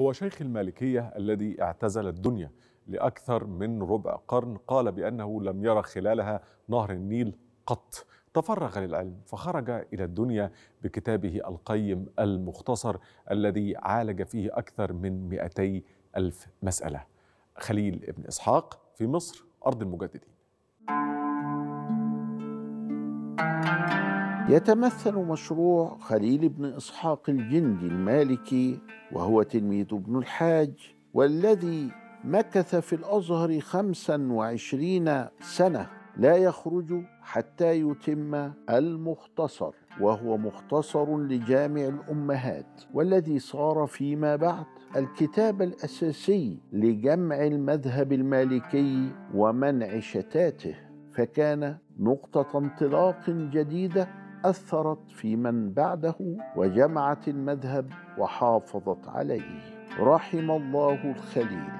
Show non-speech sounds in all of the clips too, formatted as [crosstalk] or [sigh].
هو شيخ المالكية الذي اعتزل الدنيا لأكثر من ربع قرن قال بأنه لم يرى خلالها نهر النيل قط تفرغ للعلم فخرج إلى الدنيا بكتابه القيم المختصر الذي عالج فيه أكثر من 200 ألف مسألة خليل ابن إسحاق في مصر أرض المجددين يتمثل مشروع خليل بن إسحاق الجندي المالكي وهو تلميذ ابن الحاج والذي مكث في الأزهر خمسا وعشرين سنة لا يخرج حتى يتم المختصر وهو مختصر لجامع الأمهات والذي صار فيما بعد الكتاب الأساسي لجمع المذهب المالكي ومنع شتاته فكان نقطة انطلاق جديدة أثرت في من بعده وجمعت المذهب وحافظت عليه رحم الله الخليل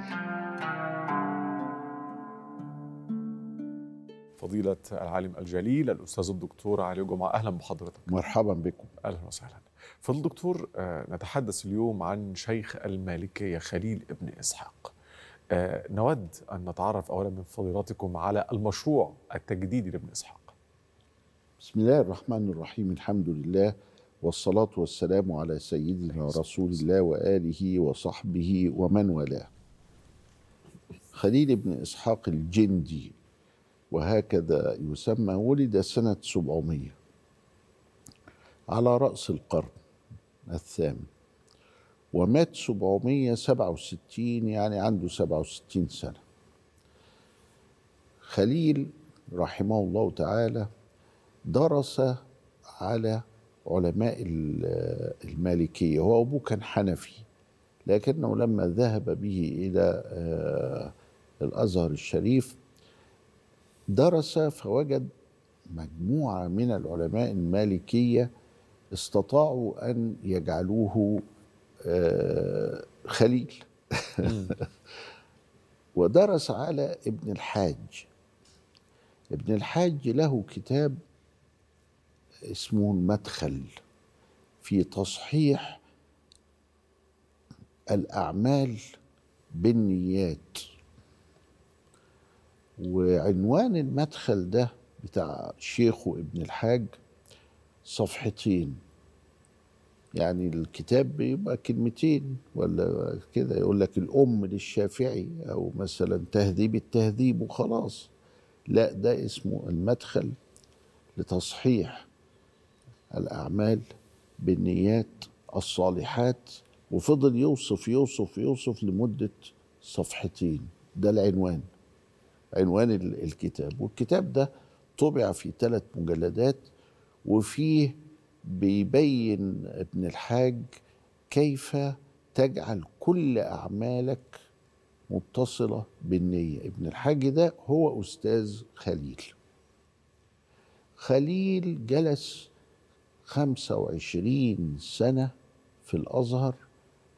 فضيلة العالم الجليل الأستاذ الدكتور علي جمعة أهلا بحضرتك مرحبا بكم أهلا وسهلا فالدكتور آه، نتحدث اليوم عن شيخ المالكية خليل ابن إسحاق آه، نود أن نتعرف أولا من فضيلتكم على المشروع التجديدي لابن إسحاق بسم الله الرحمن الرحيم الحمد لله والصلاة والسلام على سيدنا رسول الله وآله وصحبه ومن والاه خليل بن إسحاق الجندي وهكذا يسمى ولد سنة 700 على رأس القرن الثامن ومات 767 يعني عنده 67 سنة خليل رحمه الله تعالى درس على علماء المالكية هو أبوه كان حنفي لكنه لما ذهب به إلى آه، الأزهر الشريف درس فوجد مجموعة من العلماء المالكية استطاعوا أن يجعلوه آه، خليل [laughs] ودرس على ابن الحاج ابن الحاج له كتاب اسمه المدخل في تصحيح الأعمال بالنيات وعنوان المدخل ده بتاع شيخه ابن الحاج صفحتين يعني الكتاب بيبقى كلمتين ولا كده يقول لك الأم للشافعي أو مثلا تهذيب التهذيب وخلاص لا ده اسمه المدخل لتصحيح الاعمال بالنيات الصالحات وفضل يوصف يوصف يوصف لمده صفحتين ده العنوان عنوان الكتاب والكتاب ده طبع في ثلاث مجلدات وفيه بيبين ابن الحاج كيف تجعل كل اعمالك متصله بالنيه ابن الحاج ده هو استاذ خليل خليل جلس 25 سنة في الأزهر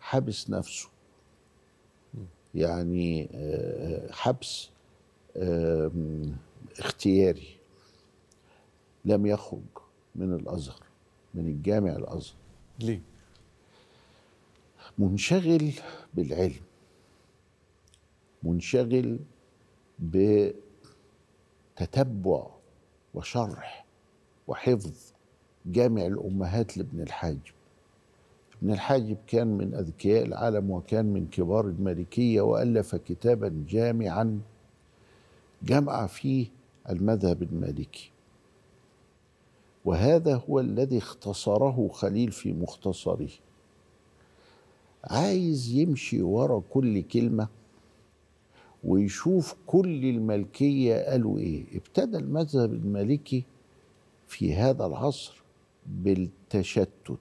حبس نفسه يعني آه، حبس اختياري لم يخرج من الازهر من الجامع الازهر ليه منشغل بالعلم منشغل بتتبع وشرح وحفظ جامع الأمهات لابن الحاجب ابن الحاجب كان من أذكياء العالم وكان من كبار المالكية وألف كتابا جامعا جمع فيه المذهب المالكي وهذا هو الذي اختصره خليل في مختصره عايز يمشي ورا كل كلمة ويشوف كل المالكية قالوا إيه ابتدى المذهب المالكي في هذا العصر بالتشتت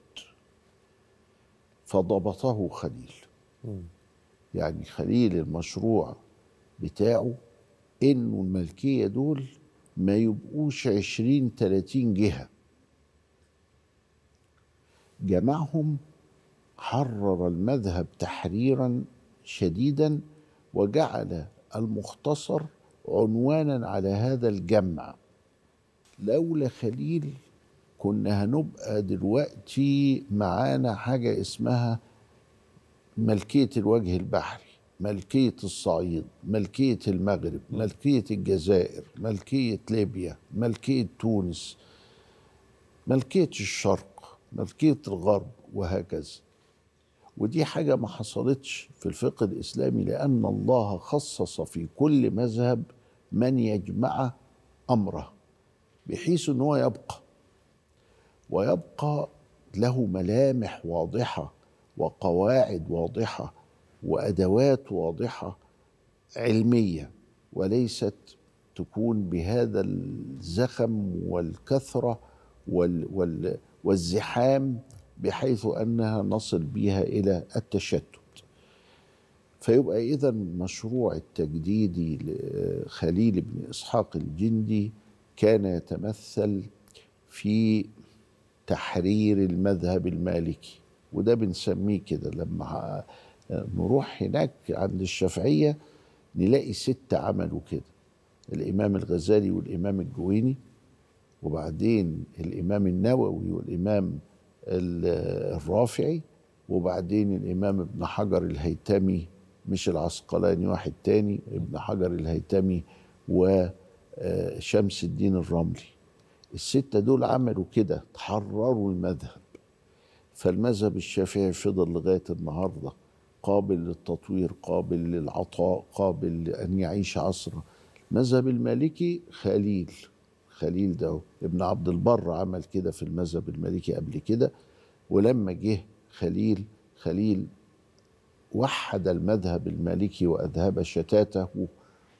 فضبطه خليل يعني خليل المشروع بتاعه انه الملكيه دول ما يبقوش عشرين تلاتين جهه جمعهم حرر المذهب تحريرا شديدا وجعل المختصر عنوانا على هذا الجمع لولا خليل كنا هنبقى دلوقتي معانا حاجة اسمها ملكية الوجه البحري ملكية الصعيد ملكية المغرب ملكية الجزائر ملكية ليبيا ملكية تونس ملكية الشرق ملكية الغرب وهكذا ودي حاجة ما حصلتش في الفقه الإسلامي لأن الله خصص في كل مذهب من يجمع أمره بحيث أنه يبقى ويبقى له ملامح واضحه وقواعد واضحه وادوات واضحه علميه وليست تكون بهذا الزخم والكثره وال وال والزحام بحيث انها نصل بها الى التشتت فيبقى اذا مشروع التجديدي لخليل بن اسحاق الجندي كان يتمثل في تحرير المذهب المالكي وده بنسميه كده لما نروح هناك عند الشافعية نلاقي ستة عملوا كده الإمام الغزالي والإمام الجويني وبعدين الإمام النووي والإمام الرافعي وبعدين الإمام ابن حجر الهيتمي مش العسقلاني واحد تاني ابن حجر الهيتمي وشمس آه، الدين الرملي الستة دول عملوا كده تحرروا المذهب فالمذهب الشافعي فضل لغاية النهاردة قابل للتطوير قابل للعطاء قابل لأن يعيش عصرا المذهب المالكي خليل خليل ده ابن عبد البر عمل كده في المذهب المالكي قبل كده ولما جه خليل خليل وحد المذهب المالكي وأذهب شتاته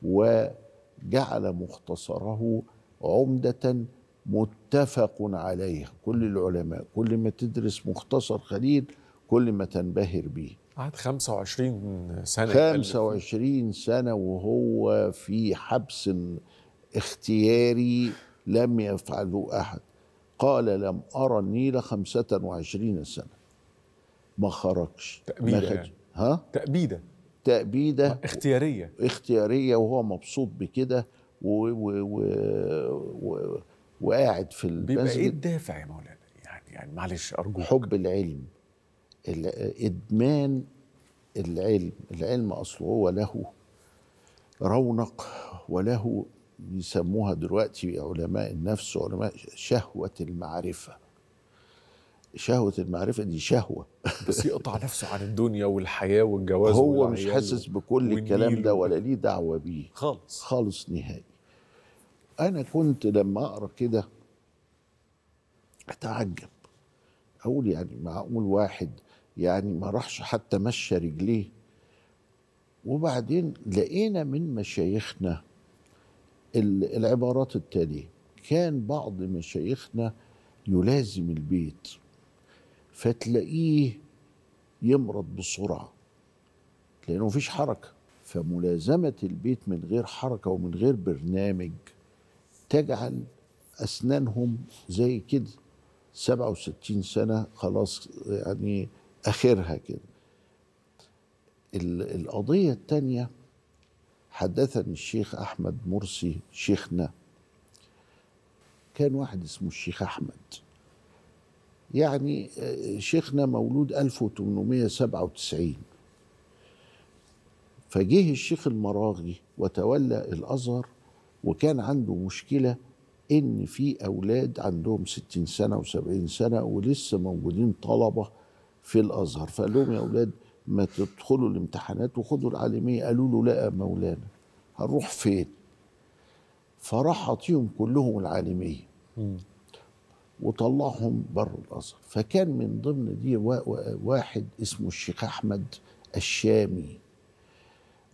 وجعل مختصره عمدة متفق عليها كل العلماء كل ما تدرس مختصر خليل كل ما تنبهر به قعد 25 سنة 25 سنة وهو في حبس اختياري لم يفعله أحد قال لم أرى النيل 25 سنة ما خرجش تأبيدة ما خرج. يعني. ها؟ تأبيدة تأبيدة اختيارية اختيارية وهو مبسوط بكده و... و... و... و... وقاعد في المسجد بيبقى ايه الدافع يا مولانا يعني يعني معلش ارجوك حب العلم ادمان العلم العلم اصله هو له رونق وله يسموها دلوقتي علماء النفس علماء شهوه المعرفه شهوة المعرفة دي شهوة [laughs] بس يقطع نفسه عن الدنيا والحياة والجواز هو مش حاسس بكل الكلام ده ولا ليه دعوة بيه خالص خالص نهائي انا كنت لما اقرا كده اتعجب اقول يعني معقول واحد يعني ما راحش حتى مشى رجليه وبعدين لقينا من مشايخنا العبارات التاليه كان بعض مشايخنا يلازم البيت فتلاقيه يمرض بسرعه لانه مفيش حركه فملازمه البيت من غير حركه ومن غير برنامج تجعل أسنانهم زي كده 67 سنة خلاص يعني آخرها كده القضية الثانيه حدثني الشيخ أحمد مرسي شيخنا كان واحد اسمه الشيخ أحمد يعني شيخنا مولود 1897 فجه الشيخ المراغي وتولى الأزهر وكان عنده مشكله ان في اولاد عندهم 60 سنه و70 سنه ولسه موجودين طلبه في الازهر فقال لهم يا اولاد ما تدخلوا الامتحانات وخدوا العالميه قالوا له لا يا مولانا هنروح فين فراح اعطيهم كلهم العالميه وطلعهم بره الازهر فكان من ضمن دي واحد اسمه الشيخ احمد الشامي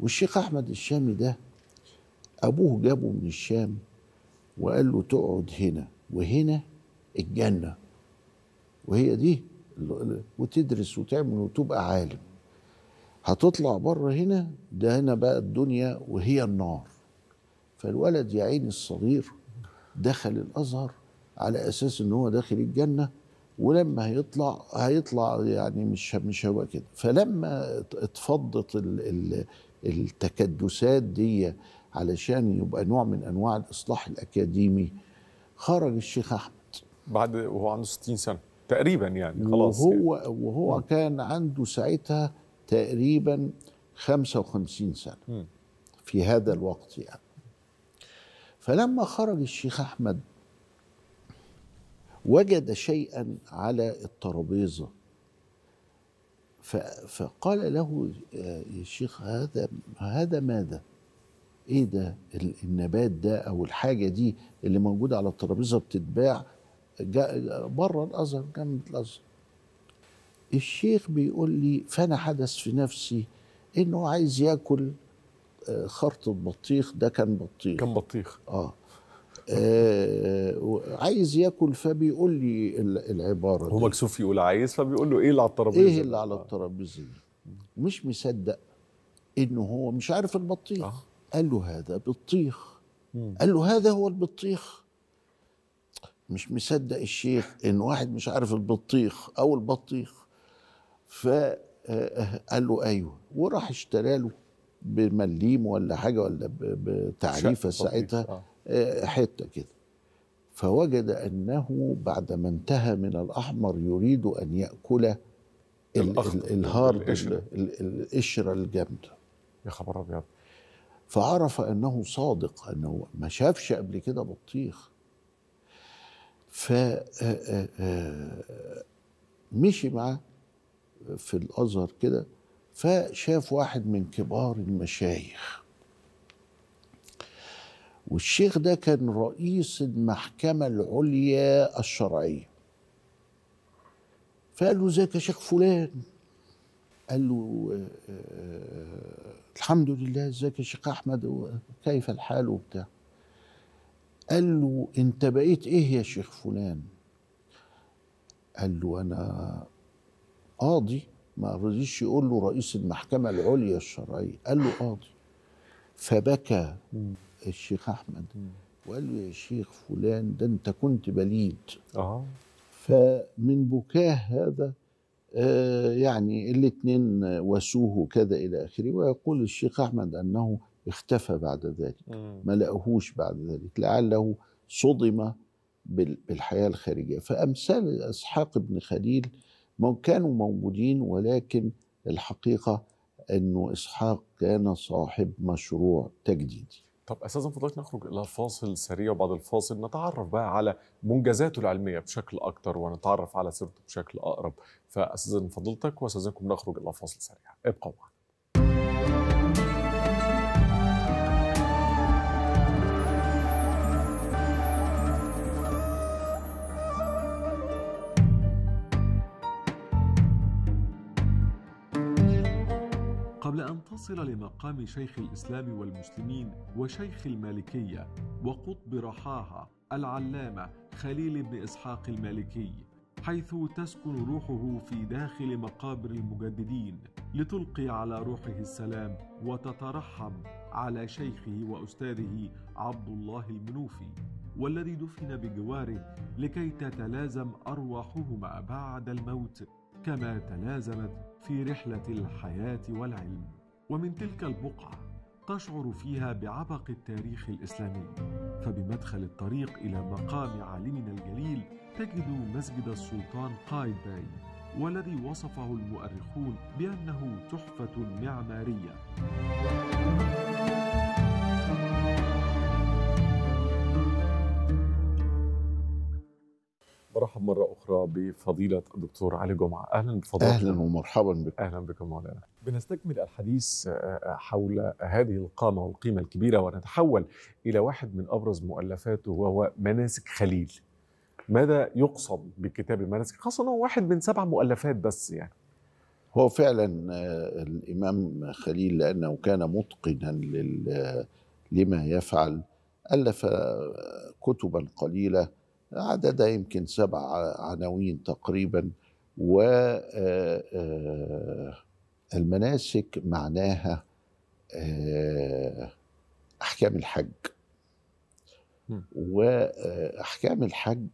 والشيخ احمد الشامي ده أبوه جابه من الشام وقال له تقعد هنا وهنا الجنة وهي دي وتدرس وتعمل وتبقى عالم هتطلع بره هنا ده هنا بقى الدنيا وهي النار فالولد يا عيني الصغير دخل الازهر على اساس ان هو داخل الجنه ولما هيطلع هيطلع يعني مش مش هو كده فلما اتفضت التكدسات دي علشان يبقى نوع من انواع الاصلاح الاكاديمي خرج الشيخ احمد بعد وهو عنده 60 سنه تقريبا يعني خلاص وهو يعني. وهو م. كان عنده ساعتها تقريبا 55 سنه م. في هذا الوقت يعني فلما خرج الشيخ احمد وجد شيئا على الترابيزه فقال له آه، يا شيخ هذا هذا ماذا؟ ايه ده النبات ده او الحاجه دي اللي موجوده على الترابيزه بتتباع بره الازهر جنب الازهر الشيخ بيقول لي فانا حدث في نفسي انه عايز ياكل آه، خرطة بطيخ ده كان بطيخ كان بطيخ اه, آه عايز ياكل فبيقول لي العباره هو مكسوف يقول عايز فبيقول له ايه اللي على الترابيزه ايه اللي على الترابيزه مش مصدق انه هو مش عارف البطيخ آه. قال له هذا بطيخ قال له هذا هو البطيخ مش مصدق الشيخ ان واحد مش عارف البطيخ او البطيخ فقال آه، آه، له ايوه وراح اشترى له بمليم ولا حاجه ولا بتعريفه ساعتها آه. حته كده فوجد انه بعدما انتهى من الاحمر يريد ان ياكل الهار القشره الجامده يا خبر ابيض فعرف انه صادق انه ما شافش قبل كده بطيخ ف مشي معاه في الازهر كده فشاف واحد من كبار المشايخ والشيخ ده كان رئيس المحكمة العليا الشرعية فقال له ازيك يا شيخ فلان قال له آه، آه، آه، الحمد لله ازيك يا شيخ احمد كيف الحال وبتاع قال له انت بقيت ايه يا شيخ فلان قال له انا قاضي ما رضيش يقول له رئيس المحكمه العليا الشرعيه قال له قاضي فبكى الشيخ احمد وقال له يا شيخ فلان ده انت كنت بليد اه فمن بكاه هذا آه، يعني الاثنين وسوه كذا إلى آخره ويقول الشيخ أحمد أنه اختفى بعد ذلك ما لقهوش بعد ذلك لعله صدم بالحياة الخارجية فأمثال إسحاق بن خليل كانوا موجودين ولكن الحقيقة أنه إسحاق كان صاحب مشروع تجديدي طب اساسا فضلت نخرج الى فاصل سريع وبعد الفاصل نتعرف بقى على منجزاته العلميه بشكل اكتر ونتعرف على سيرته بشكل اقرب فاساسا فضلتك واستاذنكم نخرج الى فاصل سريع ابقوا معنا وصل لمقام شيخ الإسلام والمسلمين وشيخ المالكية وقطب رحاها العلامة خليل بن إسحاق المالكي حيث تسكن روحه في داخل مقابر المجددين لتلقي على روحه السلام وتترحم على شيخه واستاذه عبد الله المنوفي والذي دفن بجواره لكي تتلازم ارواحهما بعد الموت كما تلازمت في رحله الحياه والعلم ومن تلك البقعة تشعر فيها بعبق التاريخ الإسلامي فبمدخل الطريق إلى مقام عالمنا الجليل تجد مسجد السلطان قايد باي والذي وصفه المؤرخون بأنه تحفة معمارية برحب مرة أخرى بفضيلة الدكتور علي جمعة أهلا بفضيلة. أهلا ومرحبا بك أهلا بكم مولانا بنستكمل الحديث آه، آه، حول هذه القامة والقيمة الكبيرة ونتحول إلى واحد من أبرز مؤلفاته وهو مناسك خليل ماذا يقصد بكتاب المناسك خاصة أنه واحد من سبع مؤلفات بس يعني هو فعلا آه، الإمام خليل لأنه كان متقنا لما يفعل ألف كتبا قليلة عددها يمكن سبع عناوين تقريبا و آه، آه، المناسك معناها آه، احكام الحج واحكام الحج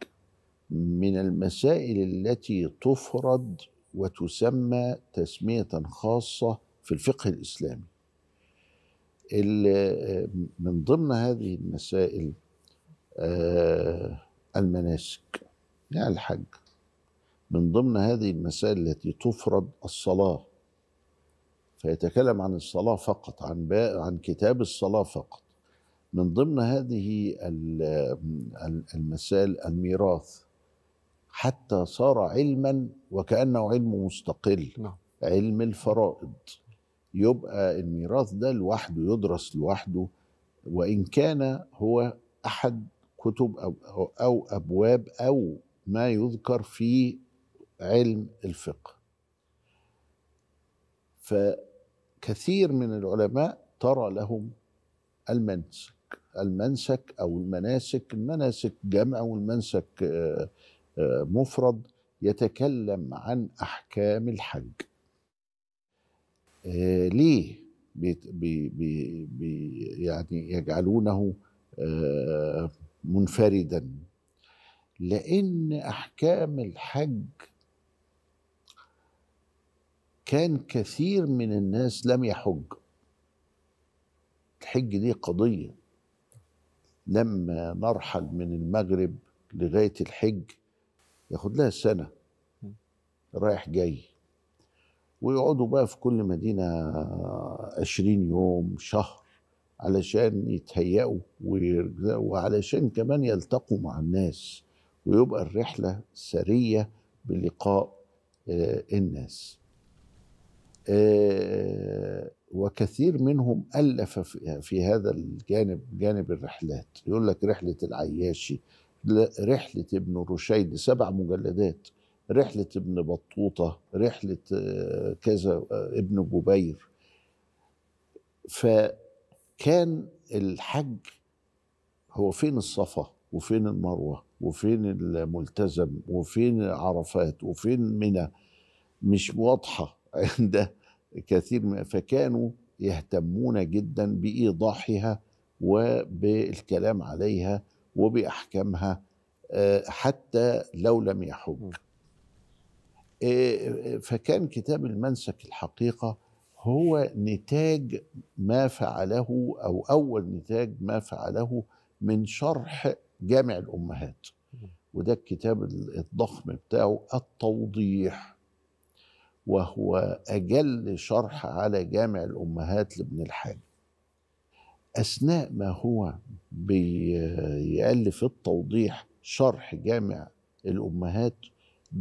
من المسائل التي تفرض وتسمى تسميه خاصه في الفقه الاسلامي من ضمن هذه المسائل آه المناسك يعني الحج من ضمن هذه المسائل التي تفرض الصلاة فيتكلم عن الصلاة فقط عن عن كتاب الصلاة فقط من ضمن هذه المسائل الميراث حتى صار علما وكأنه علم مستقل نعم. علم الفرائض يبقى الميراث ده لوحده يدرس لوحده وإن كان هو أحد كتب أو, أو, أبواب أو ما يذكر في علم الفقه فكثير من العلماء ترى لهم المنسك المنسك أو المناسك المناسك جمع والمنسك آه، آه، مفرد يتكلم عن أحكام الحج آه، ليه بي بي بي يعني يجعلونه منفردا لان احكام الحج كان كثير من الناس لم يحج الحج دي قضيه لما نرحل من المغرب لغايه الحج ياخد لها سنه رايح جاي ويقعدوا بقى في كل مدينه عشرين يوم شهر علشان يتهيئوا وعلشان كمان يلتقوا مع الناس ويبقى الرحلة سرية بلقاء آه، الناس آه، وكثير منهم ألف في هذا الجانب جانب الرحلات يقول لك رحلة العياشي رحلة ابن رشيد سبع مجلدات رحلة ابن بطوطة رحلة آه، كذا ابن جبير ف كان الحج هو فين الصفا وفين المروه وفين الملتزم وفين عرفات وفين منى مش واضحه عند [laughs] كثير فكانوا يهتمون جدا بايضاحها وبالكلام عليها وباحكامها آه، حتى لو لم يحج آه، آه، فكان كتاب المنسك الحقيقه هو نتاج ما فعله او اول نتاج ما فعله من شرح جامع الامهات وده الكتاب الضخم بتاعه التوضيح وهو اجل شرح على جامع الامهات لابن الحاج اثناء ما هو بيالف التوضيح شرح جامع الامهات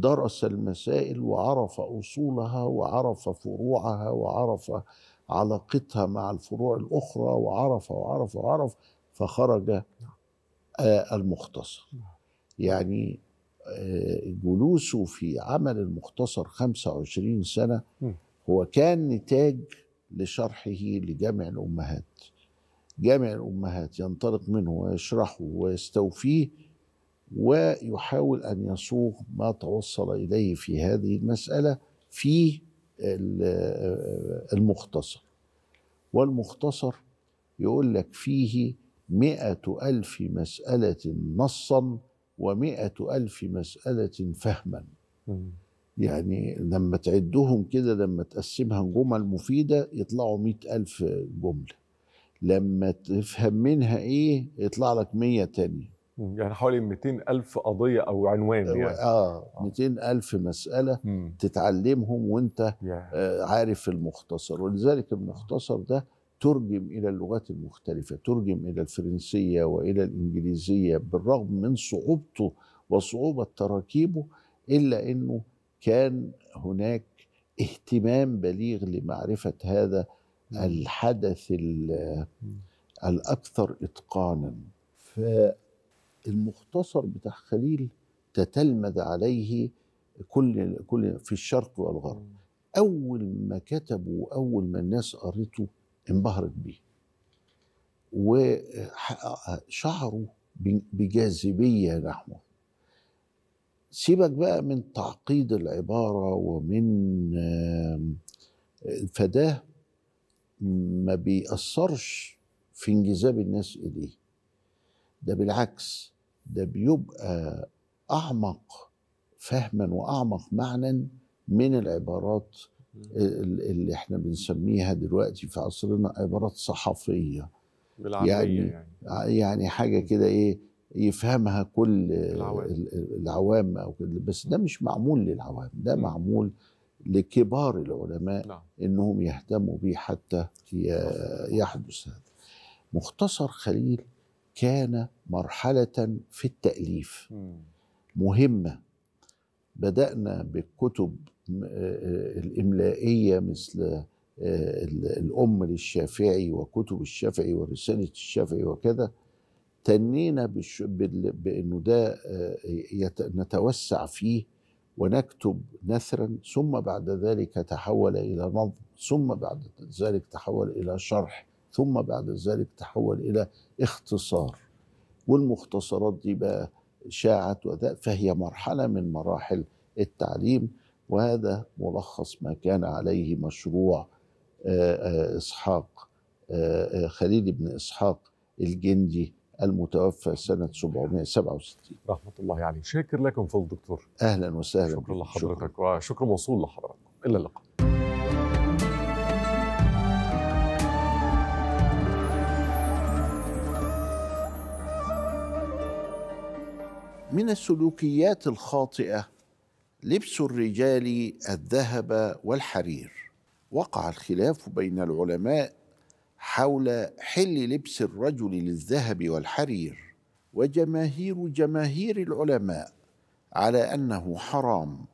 درس المسائل وعرف اصولها وعرف فروعها وعرف علاقتها مع الفروع الاخرى وعرف وعرف وعرف فخرج نعم. آه، المختصر نعم. يعني آه، جلوسه في عمل المختصر 25 سنه هو كان نتاج لشرحه لجامع الامهات جامع الامهات ينطلق منه ويشرحه ويستوفيه ويحاول أن يصوغ ما توصل إليه في هذه المسألة في المختصر والمختصر يقول لك فيه مئة ألف مسألة نصا ومئة ألف مسألة فهما يعني لما تعدهم كده لما تقسمها جمل مفيدة يطلعوا مئة ألف جملة لما تفهم منها إيه يطلع لك مية تانية يعني حوالي 200 ألف قضية أو عنوان يعني آه, آه. 200 ألف مسألة مم. تتعلمهم وأنت آه عارف المختصر ولذلك المختصر ده ترجم إلى اللغات المختلفة ترجم إلى الفرنسية وإلى الإنجليزية بالرغم من صعوبته وصعوبة تراكيبه إلا أنه كان هناك اهتمام بليغ لمعرفة هذا الحدث الأكثر إتقانا المختصر بتاع خليل تتلمذ عليه كل كل في الشرق والغرب اول ما كتبه اول ما الناس قرته انبهرت بيه وشعروا بجاذبيه نحوه سيبك بقى من تعقيد العباره ومن فده ما بيأثرش في انجذاب الناس اليه ده بالعكس ده بيبقى اعمق فهما واعمق معنى من العبارات اللي احنا بنسميها دلوقتي في عصرنا عبارات صحفيه يعني يعني, يعني حاجه كده ايه يفهمها كل العوام, العوام او كده بس ده مش معمول للعوام ده معمول لكبار العلماء نعم. انهم يهتموا بيه حتى يحدث هذا مختصر خليل كان مرحله في التاليف مهمه بدانا بالكتب آه، آه، الاملائيه مثل آه، الام للشافعي وكتب الشافعي ورساله الشافعي وكذا تنينا بش... بانه ده يت... نتوسع فيه ونكتب نثرا ثم بعد ذلك تحول الى نظم ثم بعد ذلك تحول الى شرح ثم بعد ذلك تحول إلى اختصار والمختصرات دي بقى شاعت وذا فهي مرحلة من مراحل التعليم وهذا ملخص ما كان عليه مشروع إسحاق خليل بن إسحاق الجندي المتوفى سنة 767 رحمة الله عليه شاكر لكم فضل دكتور أهلا وسهلا شكرا لحضرتك شكرا. وشكر موصول لحضرتك إلى اللقاء من السلوكيات الخاطئه لبس الرجال الذهب والحرير وقع الخلاف بين العلماء حول حل لبس الرجل للذهب والحرير وجماهير جماهير العلماء على انه حرام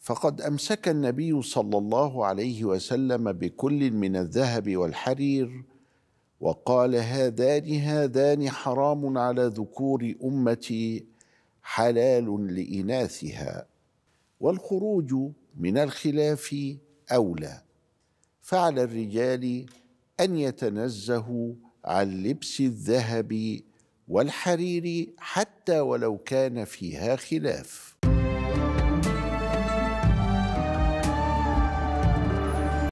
فقد امسك النبي صلى الله عليه وسلم بكل من الذهب والحرير وقال هذان هذان حرام على ذكور امتي حلال لإناثها والخروج من الخلاف أولى فعلى الرجال أن يتنزهوا عن لبس الذهب والحرير حتى ولو كان فيها خلاف